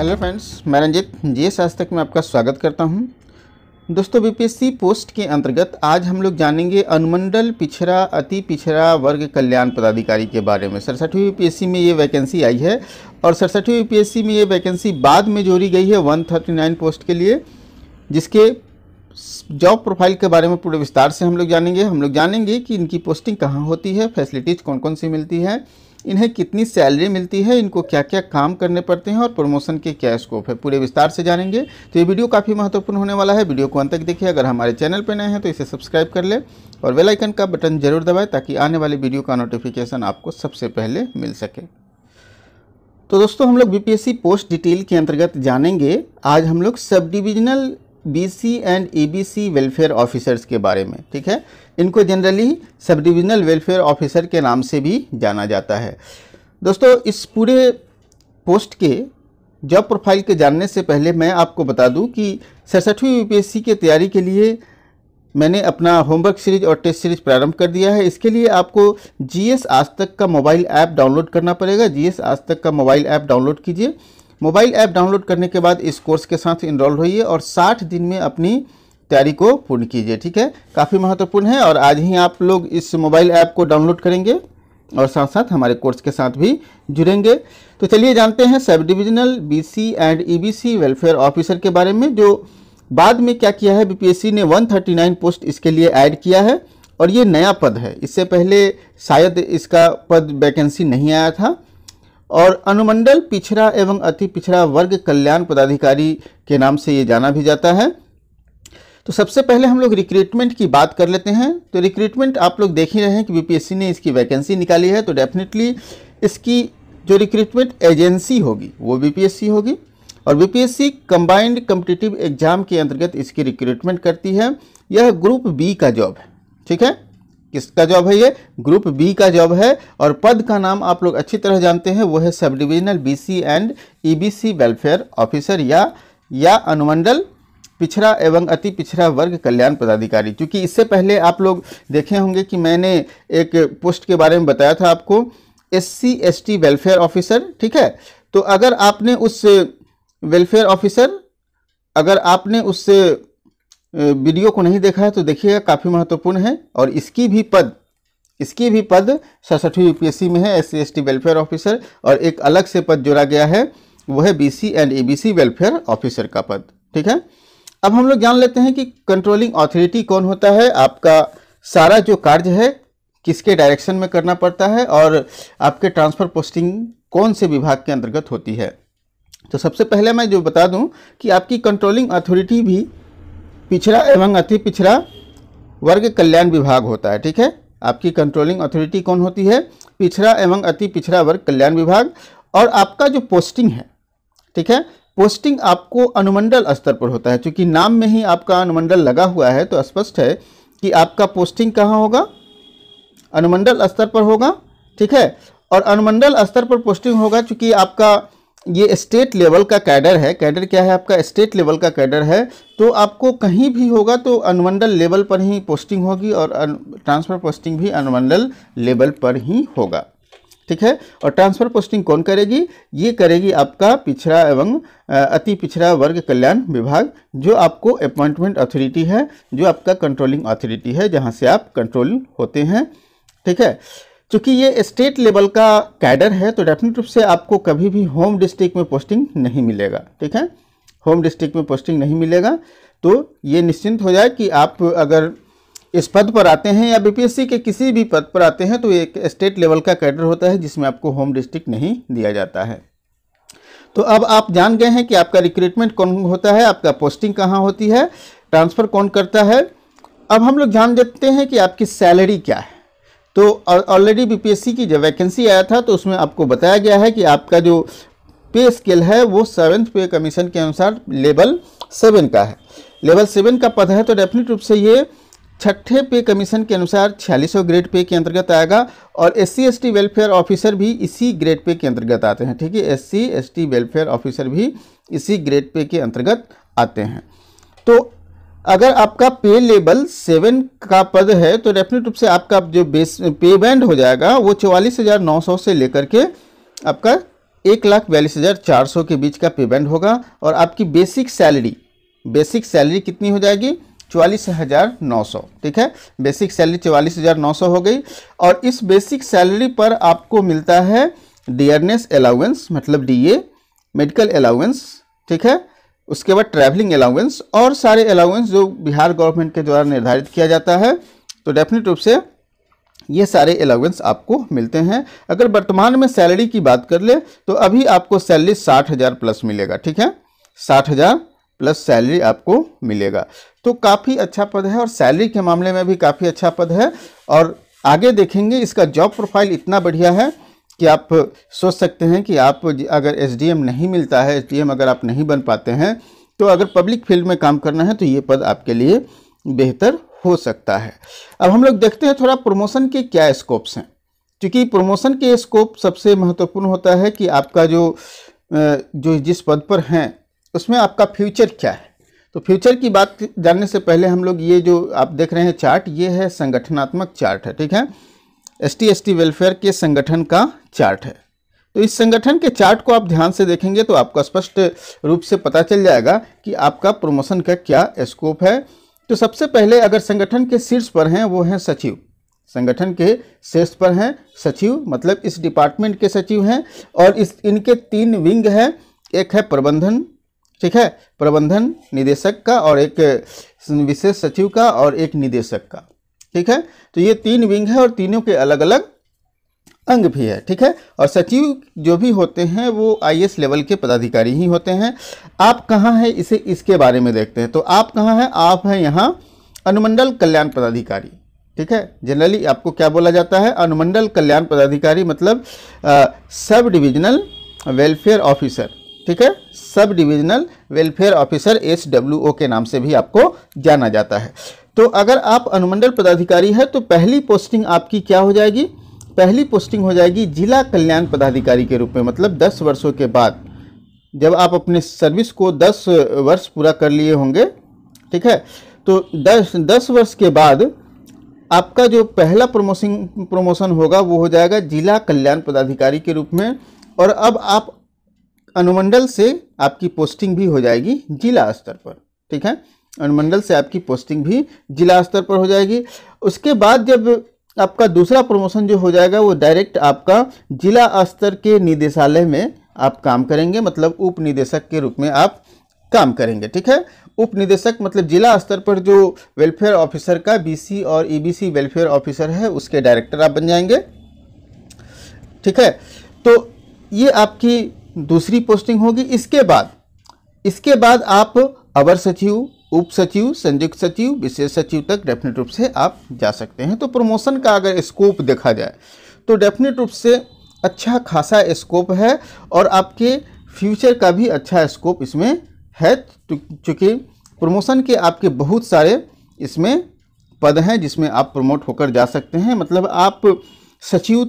hello friends मैं Ranjit G S आज तक में आपका स्वागत करता हूं दोस्तों बीपीएससी पोस्ट के अंतर्गत आज हम लोग जानेंगे अनुमंडल पिछड़ा अति पिछड़ा वर्ग कल्याण पदाधिकारी के बारे में सड़सठवीं बीपीएससी में ये वैकेंसी आई है और सड़सठवीं बीपीएससी में ये वैकेंसी बाद में जोड़ी गई है वन पोस्ट के लिए जिसके जॉब प्रोफाइल के बारे में पूरे विस्तार से हम लोग जानेंगे हम लोग जानेंगे कि इनकी पोस्टिंग कहाँ होती है फैसिलिटीज़ कौन कौन सी मिलती है इन्हें कितनी सैलरी मिलती है इनको क्या क्या काम करने पड़ते हैं और प्रमोशन के क्या स्कोप है पूरे विस्तार से जानेंगे तो ये वीडियो काफ़ी महत्वपूर्ण होने वाला है वीडियो को अंत तक देखिए अगर हमारे चैनल पर नए हैं तो इसे सब्सक्राइब कर ले और बेल आइकन का बटन जरूर दबाए ताकि आने वाले वीडियो का नोटिफिकेशन आपको सबसे पहले मिल सके तो दोस्तों हम लोग बीपीएससी पोस्ट डिटेल के अंतर्गत जानेंगे आज हम लोग सब divisional BC and EBC welfare officers के बारे में ठीक है इनको generally sub divisional welfare officer के नाम से भी जाना जाता है दोस्तों इस पूरे पोस्ट के जॉब प्रोफाइल के जानने से पहले मैं आपको बता दूं कि सड़सठवीं यूपीएससी के तैयारी के लिए मैंने अपना होमवर्क सीरीज और टेस्ट सीरीज प्रारंभ कर दिया है इसके लिए आपको जीएस आज तक का मोबाइल ऐप डाउनलोड करना पड़ेगा जीएस आज तक का मोबाइल ऐप डाउनलोड कीजिए मोबाइल ऐप डाउनलोड करने के बाद इस कोर्स के साथ इनरोल होइए और साठ दिन में अपनी तैयारी को पूर्ण कीजिए ठीक है काफ़ी महत्वपूर्ण है और आज ही आप लोग इस मोबाइल ऐप को डाउनलोड करेंगे और साथ साथ हमारे कोर्स के साथ भी जुड़ेंगे तो चलिए जानते हैं sub divisional B and E welfare officer के बारे में जो बाद में क्या किया है बी ने 139 पोस्ट इसके लिए ऐड किया है और ये नया पद है इससे पहले शायद इसका पद वैकेंसी नहीं आया था और अनुमंडल पिछड़ा एवं अति पिछड़ा वर्ग कल्याण पदाधिकारी के नाम से ये जाना भी जाता है तो सबसे पहले हम लोग रिक्रूटमेंट की बात कर लेते हैं तो रिक्रूटमेंट आप लोग देख ही रहे हैं कि बीपीएससी ने इसकी वैकेंसी निकाली है तो डेफिनेटली इसकी जो रिक्रूटमेंट एजेंसी होगी वो बीपीएससी होगी और बीपीएससी कंबाइंड कम्पिटिटिव एग्जाम के अंतर्गत इसकी रिक्रूटमेंट करती है यह ग्रुप बी का जॉब है ठीक है किसका जॉब है ये ग्रुप बी का जॉब है और पद का नाम आप लोग अच्छी तरह जानते हैं वो है sub divisional B and E welfare officer या या अनुमंडल पिछड़ा एवं अति पिछड़ा वर्ग कल्याण पदाधिकारी क्योंकि इससे पहले आप लोग देखे होंगे कि मैंने एक पोस्ट के बारे में बताया था आपको S C S T welfare officer ठीक है तो अगर आपने उस वेलफेयर ऑफिसर अगर आपने उस वीडियो को नहीं देखा है तो देखिएगा काफ़ी महत्वपूर्ण है और इसकी भी पद इसकी भी पद सड़सठवीं यू में है एस सी वेलफेयर ऑफिसर और एक अलग से पद जोड़ा गया है वह है B and A welfare officer का पद ठीक है अब हम लोग जान लेते हैं कि कंट्रोलिंग ऑथोरिटी कौन होता है आपका सारा जो कार्य है किसके डायरेक्शन में करना पड़ता है और आपके ट्रांसफ़र पोस्टिंग कौन से विभाग के अंतर्गत होती है तो सबसे पहले मैं जो बता दूं कि आपकी कंट्रोलिंग अथॉरिटी भी पिछड़ा एवं अति पिछड़ा वर्ग कल्याण विभाग होता है ठीक है आपकी कंट्रोलिंग अथॉरिटी कौन होती है पिछड़ा एवं अति पिछड़ा वर्ग कल्याण विभाग और आपका जो पोस्टिंग है ठीक है पोस्टिंग आपको अनुमंडल स्तर पर होता है क्योंकि नाम में ही आपका अनुमंडल लगा हुआ है तो स्पष्ट है कि आपका पोस्टिंग कहाँ होगा अनुमंडल स्तर पर होगा ठीक है और अनुमंडल स्तर पर पोस्टिंग होगा चूँकि आपका ये स्टेट लेवल का कैडर है कैडर क्या है आपका स्टेट लेवल का कैडर है तो आपको कहीं भी होगा तो अनुमंडल लेवल पर ही पोस्टिंग होगी और ट्रांसफ़र पोस्टिंग भी अनुमंडल लेवल पर ही होगा ठीक है और ट्रांसफ़र पोस्टिंग कौन करेगी ये करेगी आपका पिछड़ा एवं अति पिछड़ा वर्ग कल्याण विभाग जो आपको अपॉइंटमेंट अथॉरिटी है जो आपका कंट्रोलिंग अथॉरिटी है जहाँ से आप कंट्रोल होते हैं ठीक है चूँकि ये स्टेट लेवल का कैडर है तो डेफिनेट रूप से आपको कभी भी होम डिस्ट्रिक्ट में पोस्टिंग नहीं मिलेगा ठीक है होम डिस्ट्रिक्ट में पोस्टिंग नहीं मिलेगा तो ये निश्चिंत हो जाए कि आप अगर इस पद पर आते हैं या बीपीएससी के किसी भी पद पर आते हैं तो एक स्टेट लेवल का कैडर होता है जिसमें आपको होम डिस्ट्रिक्ट नहीं दिया जाता है तो अब आप जान गए हैं कि आपका रिक्रूटमेंट कौन होता है आपका पोस्टिंग कहाँ होती है ट्रांसफ़र कौन करता है अब हम लोग जान देते हैं कि आपकी सैलरी क्या है तो ऑलरेडी बीपीएससी की जब वैकेंसी आया था तो उसमें आपको बताया गया है कि आपका जो पे स्केल है वो सेवन्थ पे कमीशन के अनुसार लेवल सेवन का है लेवल सेवन का पद है तो डेफिनेट रूप से ये छठे पे कमीशन के अनुसार छियालीस ग्रेड पे के अंतर्गत आएगा और एस सी वेलफेयर ऑफिसर भी इसी ग्रेड पे के अंतर्गत आते हैं ठीक है एस सी वेलफेयर ऑफिसर भी इसी ग्रेड पे के अंतर्गत आते हैं तो अगर आपका पे लेबल सेवन का पद है तो डेफिनेट रूप से आपका जो बेस पे बैंड हो जाएगा वो चौवालीस हज़ार नौ सौ से लेकर के आपका एक लाख बयालीस हज़ार चार सौ के बीच का पे बैंड होगा और आपकी बेसिक सैलरी बेसिक सैलरी कितनी हो जाएगी चवालीस हज़ार नौ सौ ठीक है बेसिक सैलरी चवालीस हज़ार नौ सौ हो गई और इस बेसिक सैलरी पर आपको मिलता है डियरनेस अलाउंस मतलब ए मेडिकल अलाउंस ठीक है उसके बाद ट्रैवलिंग अलाउंस और सारे अलाउंस जो बिहार गवर्नमेंट के द्वारा निर्धारित किया जाता है तो डेफिनेट रूप से ये सारे अलाउंस आपको मिलते हैं अगर वर्तमान में सैलरी की बात कर ले तो अभी आपको सैलरी साठ हज़ार प्लस मिलेगा ठीक है साठ हज़ार प्लस सैलरी आपको मिलेगा तो काफ़ी अच्छा पद है और सैलरी के मामले में भी काफ़ी अच्छा पद है और आगे देखेंगे इसका जॉब प्रोफाइल इतना बढ़िया है कि आप सोच सकते हैं कि आप अगर एस नहीं मिलता है एस अगर आप नहीं बन पाते हैं तो अगर पब्लिक फील्ड में काम करना है तो ये पद आपके लिए बेहतर हो सकता है अब हम लोग देखते हैं थोड़ा प्रमोशन के क्या स्कोप्स हैं क्योंकि प्रमोशन के स्कोप सबसे महत्वपूर्ण होता है कि आपका जो जो जिस पद पर हैं उसमें आपका फ्यूचर क्या है तो फ्यूचर की बात जानने से पहले हम लोग ये जो आप देख रहे हैं चार्ट ये है संगठनात्मक चार्ट है ठीक है एस टी वेलफेयर के संगठन का चार्ट है तो इस संगठन के चार्ट को आप ध्यान से देखेंगे तो आपको स्पष्ट रूप से पता चल जाएगा कि आपका प्रमोशन का क्या स्कोप है तो सबसे पहले अगर संगठन के शीर्ष पर हैं वो हैं सचिव संगठन के शीर्ष पर हैं सचिव मतलब इस डिपार्टमेंट के सचिव हैं और इस इनके तीन विंग हैं एक है प्रबंधन ठीक है प्रबंधन निदेशक का और एक विशेष सचिव का और एक निदेशक का ठीक है तो ये तीन विंग है और तीनों के अलग अलग अंग भी है ठीक है और सचिव जो भी होते हैं वो आई लेवल के पदाधिकारी ही होते हैं आप कहाँ हैं इसे इसके बारे में देखते हैं तो आप कहाँ हैं आप हैं यहाँ अनुमंडल कल्याण पदाधिकारी ठीक है जनरली आपको क्या बोला जाता है अनुमंडल कल्याण पदाधिकारी मतलब आ, सब डिविजनल वेलफेयर ऑफिसर ठीक है sub divisional welfare officer S के नाम से भी आपको जाना जाता है तो अगर आप अनुमंडल पदाधिकारी है तो पहली पोस्टिंग आपकी क्या हो जाएगी पहली पोस्टिंग हो जाएगी जिला कल्याण पदाधिकारी के रूप में मतलब दस वर्षों के बाद जब आप अपने सर्विस को दस वर्ष पूरा कर लिए होंगे ठीक है तो दस दस वर्ष के बाद आपका जो पहला प्रमोशन प्रमोशन होगा वो हो जाएगा जिला कल्याण पदाधिकारी के रूप में और अब आप अनुमंडल से आपकी पोस्टिंग भी हो जाएगी जिला स्तर पर ठीक है अनुमंडल से आपकी पोस्टिंग भी जिला स्तर पर हो जाएगी उसके बाद जब आपका दूसरा प्रमोशन जो हो जाएगा वो डायरेक्ट आपका जिला स्तर के निदेशालय में आप काम करेंगे मतलब उप निदेशक के रूप में आप काम करेंगे ठीक है उप निदेशक मतलब जिला स्तर पर जो वेलफेयर ऑफिसर का बीसी और ईबीसी वेलफेयर ऑफिसर है उसके डायरेक्टर आप बन जाएंगे ठीक है तो ये आपकी दूसरी पोस्टिंग होगी इसके बाद इसके बाद आप अवर सचिव उप सचिव संयुक्त सचिव विशेष सचिव तक डेफिनेट रूप से आप जा सकते हैं तो प्रमोशन का अगर स्कोप देखा जाए तो डेफिनेट रूप से अच्छा खासा स्कोप है और आपके फ्यूचर का भी अच्छा स्कोप इसमें है चूँकि प्रमोशन के आपके बहुत सारे इसमें पद हैं जिसमें आप प्रमोट होकर जा सकते हैं मतलब आप सचिव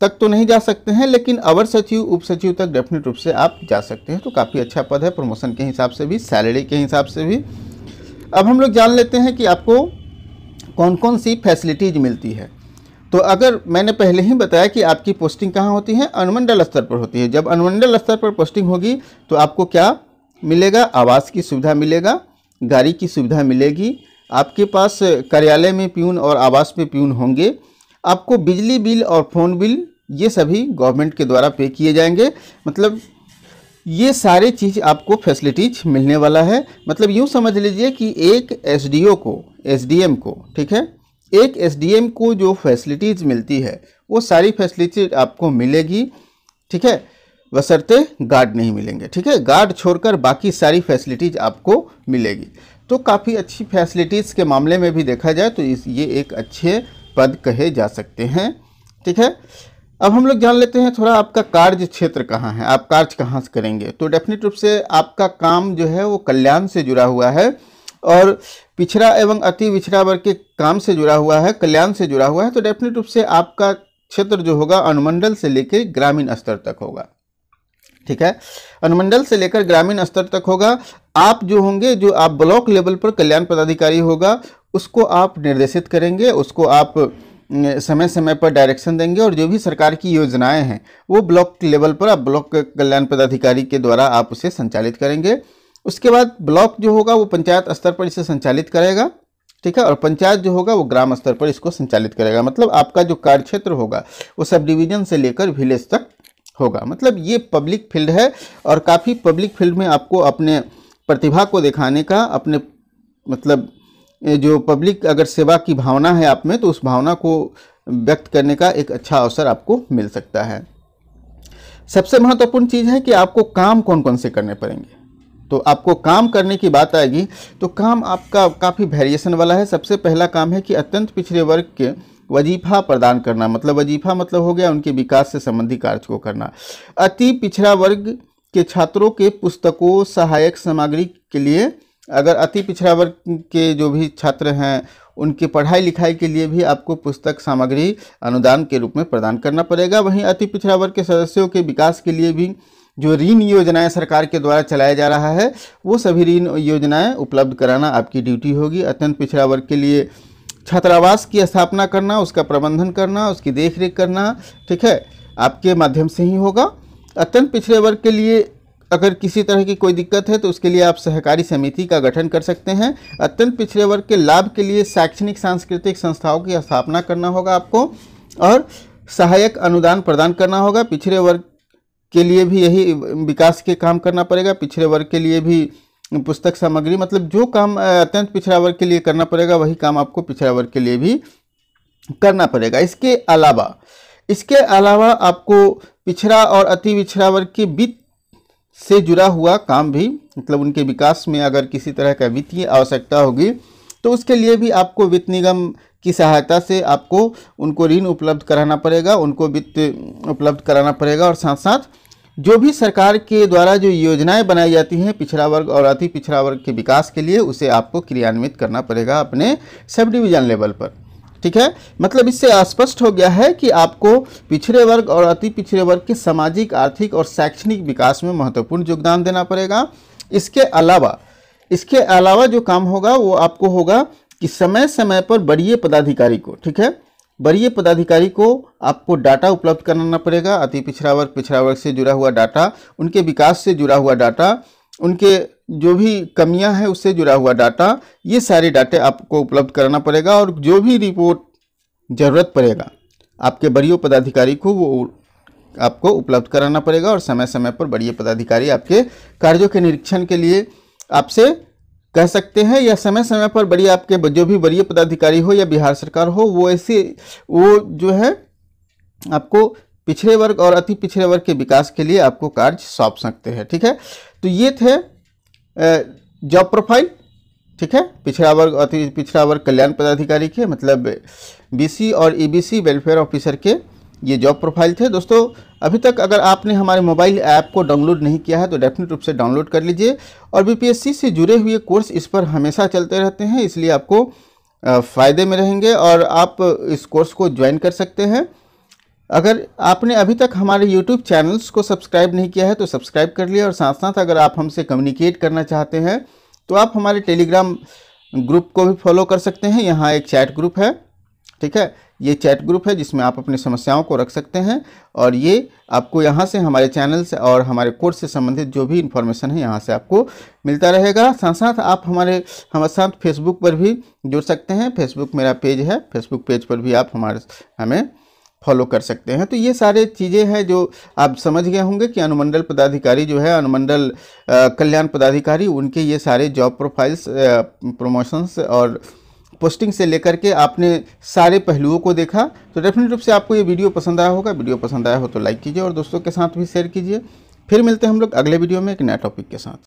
तक तो नहीं जा सकते हैं लेकिन अवर सचिव उप सचिव तक डेफिनेट रूप से आप जा सकते हैं तो काफ़ी अच्छा पद है प्रमोशन के हिसाब से भी सैलरी के हिसाब से भी अब हम लोग जान लेते हैं कि आपको कौन कौन सी फैसिलिटीज़ मिलती है तो अगर मैंने पहले ही बताया कि आपकी पोस्टिंग कहाँ होती है अनुमंडल स्तर पर होती है जब अनुमंडल स्तर पर पोस्टिंग होगी तो आपको क्या मिलेगा आवास की सुविधा मिलेगा गाड़ी की सुविधा मिलेगी आपके पास कार्यालय में प्यून और आवास में प्यून होंगे आपको बिजली बिल और फ़ोन बिल ये सभी गवर्नमेंट के द्वारा पे किए जाएंगे मतलब ये सारे चीज़ आपको फैसिलिटीज मिलने वाला है मतलब यूँ समझ लीजिए कि एक एसडीओ को एसडीएम को ठीक है एक एसडीएम को जो फैसिलिटीज़ मिलती है वो सारी फैसिलिटीज आपको मिलेगी ठीक है वसरते गार्ड नहीं मिलेंगे ठीक है गार्ड छोड़कर बाकी सारी फैसिलिटीज़ आपको मिलेगी तो काफ़ी अच्छी फैसिलिटीज़ के मामले में भी देखा जाए तो इस ये एक अच्छे पद कहे जा सकते हैं ठीक है अब हम लोग जान लेते हैं थोड़ा आपका कार्य क्षेत्र कहाँ है आप कार्य कहाँ से करेंगे तो डेफिनेट रूप से आपका काम जो है वो कल्याण से जुड़ा हुआ है और पिछड़ा एवं अति पिछड़ा वर्ग के काम से जुड़ा हुआ है कल्याण से जुड़ा हुआ है तो डेफिनेट रूप से आपका क्षेत्र जो होगा अनुमंडल से लेकर ग्रामीण स्तर तक होगा ठीक है अनुमंडल से लेकर ग्रामीण स्तर तक होगा आप जो होंगे जो आप ब्लॉक लेवल पर कल्याण पदाधिकारी होगा उसको आप निर्देशित करेंगे उसको आप समय समय पर डायरेक्शन देंगे और जो भी सरकार की योजनाएं हैं वो ब्लॉक लेवल पर आप ब्लॉक कल्याण पदाधिकारी के द्वारा आप उसे संचालित करेंगे उसके बाद ब्लॉक जो होगा वो पंचायत स्तर पर इसे संचालित करेगा ठीक है और पंचायत जो होगा वो ग्राम स्तर पर इसको संचालित करेगा मतलब आपका जो कार्यक्षेत्र होगा वो सब डिवीजन से लेकर विलेज तक होगा मतलब ये पब्लिक फील्ड है और काफ़ी पब्लिक फील्ड में आपको अपने प्रतिभा को दिखाने का अपने मतलब जो पब्लिक अगर सेवा की भावना है आप में तो उस भावना को व्यक्त करने का एक अच्छा अवसर आपको मिल सकता है सबसे महत्वपूर्ण चीज़ है कि आपको काम कौन कौन से करने पड़ेंगे तो आपको काम करने की बात आएगी तो काम आपका काफ़ी वेरिएशन वाला है सबसे पहला काम है कि अत्यंत पिछड़े वर्ग के वजीफा प्रदान करना मतलब वजीफा मतलब हो गया उनके विकास से संबंधी कार्य को करना अति पिछड़ा वर्ग के छात्रों के पुस्तकों सहायक सामग्री के लिए अगर अति पिछड़ा वर्ग के जो भी छात्र हैं उनकी पढ़ाई लिखाई के लिए भी आपको पुस्तक सामग्री अनुदान के रूप में प्रदान करना पड़ेगा वहीं अति पिछड़ा वर्ग के सदस्यों के विकास के लिए भी जो ऋण योजनाएं सरकार के द्वारा चलाया जा रहा है वो सभी ऋण योजनाएं उपलब्ध कराना आपकी ड्यूटी होगी अत्यंत पिछड़ा वर्ग के लिए छात्रावास की स्थापना करना उसका प्रबंधन करना उसकी देख करना ठीक है आपके माध्यम से ही होगा अत्यंत पिछड़े वर्ग के लिए अगर किसी तरह की कोई दिक्कत है तो उसके लिए आप सहकारी समिति का गठन कर सकते हैं अत्यंत पिछड़े वर्ग के लाभ के लिए शैक्षणिक सांस्कृतिक संस्थाओं की स्थापना करना होगा आपको और सहायक अनुदान प्रदान करना होगा पिछड़े वर्ग के लिए भी यही विकास के काम करना पड़ेगा पिछड़े वर्ग के लिए भी पुस्तक सामग्री मतलब जो काम अत्यंत पिछड़ा वर्ग के लिए करना पड़ेगा वही काम आपको पिछड़ा वर्ग के लिए भी करना पड़ेगा इसके अलावा इसके अलावा आपको पिछड़ा और अति पिछड़ा वर्ग के वित्त से जुड़ा हुआ काम भी मतलब उनके विकास में अगर किसी तरह का वित्तीय आवश्यकता होगी तो उसके लिए भी आपको वित्त निगम की सहायता से आपको उनको ऋण उपलब्ध कराना पड़ेगा उनको वित्त उपलब्ध कराना पड़ेगा और साथ साथ जो भी सरकार के द्वारा जो योजनाएं बनाई जाती हैं पिछड़ा वर्ग और अति पिछड़ा वर्ग के विकास के लिए उसे आपको क्रियान्वित करना पड़ेगा अपने सब डिविजन लेवल पर ठीक है मतलब इससे स्पष्ट हो गया है कि आपको पिछड़े वर्ग और अति पिछड़े वर्ग के सामाजिक आर्थिक और शैक्षणिक विकास में महत्वपूर्ण योगदान देना पड़ेगा इसके अलावा इसके अलावा जो काम होगा वो आपको होगा कि समय समय पर बड़ीय पदाधिकारी को ठीक है वरीय पदाधिकारी को आपको डाटा उपलब्ध कराना पड़ेगा अति पिछड़ा वर्ग पिछड़ा वर्ग से जुड़ा हुआ डाटा उनके विकास से जुड़ा हुआ डाटा उनके जो भी कमियां हैं उससे जुड़ा हुआ डाटा ये सारे डाटे आपको उपलब्ध कराना पड़ेगा और जो भी रिपोर्ट ज़रूरत पड़ेगा आपके बड़ियों पदाधिकारी को वो आपको उपलब्ध कराना पड़ेगा और समय समय पर बड़ी पदाधिकारी आपके कार्यों के निरीक्षण के लिए आपसे कह सकते हैं या समय समय पर बड़ी आपके जो भी वरीय पदाधिकारी हो या बिहार सरकार हो वो ऐसे वो जो है आपको पिछड़े वर्ग और अति पिछड़े वर्ग के विकास के लिए आपको कार्य सौंप सकते हैं ठीक है तो ये थे जॉब प्रोफाइल ठीक है पिछड़ा वर्ग अति पिछड़ा वर्ग कल्याण पदाधिकारी के मतलब बीसी और ईबीसी वेलफेयर ऑफिसर के ये जॉब प्रोफाइल थे दोस्तों अभी तक अगर आपने हमारे मोबाइल ऐप को डाउनलोड नहीं किया है तो डेफिनेट रूप से डाउनलोड कर लीजिए और बीपीएससी से जुड़े हुए कोर्स इस पर हमेशा चलते रहते हैं इसलिए आपको फ़ायदे में रहेंगे और आप इस कोर्स को ज्वाइन कर सकते हैं अगर आपने अभी तक हमारे YouTube चैनल्स को सब्सक्राइब नहीं किया है तो सब्सक्राइब कर लिया और साथ साथ अगर आप हमसे कम्युनिकेट करना चाहते हैं तो आप हमारे टेलीग्राम ग्रुप को भी फॉलो कर सकते हैं यहाँ एक चैट ग्रुप है ठीक है ये चैट ग्रुप है जिसमें आप अपनी समस्याओं को रख सकते हैं और ये आपको यहाँ से हमारे चैनल से और हमारे कोर्स से संबंधित जो भी इन्फॉर्मेशन है यहाँ से आपको मिलता रहेगा साथ साथ आप हमारे हमारे साथ फेसबुक पर भी जुड़ सकते हैं फेसबुक मेरा पेज है फेसबुक पेज पर भी आप हमारे हमें फॉलो कर सकते हैं तो ये सारे चीज़ें हैं जो आप समझ गए होंगे कि अनुमंडल पदाधिकारी जो है अनुमंडल कल्याण पदाधिकारी उनके ये सारे जॉब प्रोफाइल्स प्रमोशंस और पोस्टिंग से लेकर के आपने सारे पहलुओं को देखा तो डेफिनेट रूप से आपको ये वीडियो पसंद आया होगा वीडियो पसंद आया हो तो लाइक कीजिए और दोस्तों के साथ भी शेयर कीजिए फिर मिलते हैं हम लोग अगले वीडियो में एक नया टॉपिक के साथ